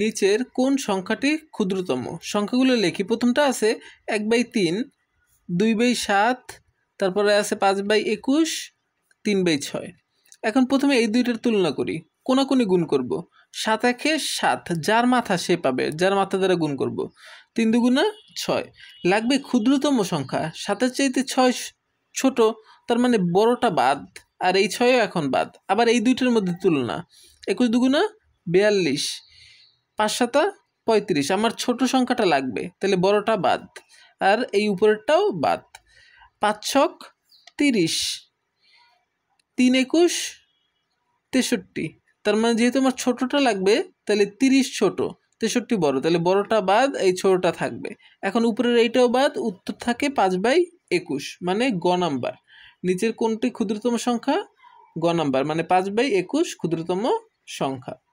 নিচের কোন সংখ্যাটি ক্ষুদ্রতম সংখ্যাগুলো লেখি প্রথমটা আছে এক বাই তিন দুই বাই সাত তারপরে আছে পাঁচ বাই একুশ তিন বাই ছয় এখন প্রথমে এই দুইটার তুলনা করি কোনি গুণ করব সাত একে সাত যার মাথা সে পাবে যার মাথা দ্বারা গুণ করব তিন দুগুণা ছয় লাগবে ক্ষুদ্রতম সংখ্যা সাতের চাইতে ছয় ছোট তার মানে বড়টা বাদ আর এই ছয়ও এখন বাদ আবার এই দুইটার মধ্যে তুলনা একুশ দুগুণা বিয়াল্লিশ পাঁচ সাতা পঁয়ত্রিশ আমার ছোট সংখ্যাটা লাগবে তাহলে বড়টা বাদ আর এই উপরেরটাও বাদ পাঁচ ছক তিরিশ তিন একুশ তেষট্টি তার মানে যেহেতু আমার ছোটটা লাগবে তাহলে তিরিশ ছোট তেষট্টি বড় তাহলে বড়টা বাদ এই ছোটটা থাকবে এখন উপরের এইটাও বাদ উত্তর থাকে পাঁচ বাই একুশ মানে গ নাম্বার নিচের কোনটি ক্ষুদ্রতম সংখ্যা গ নাম্বার মানে পাঁচ বাই একুশ ক্ষুদ্রতম সংখ্যা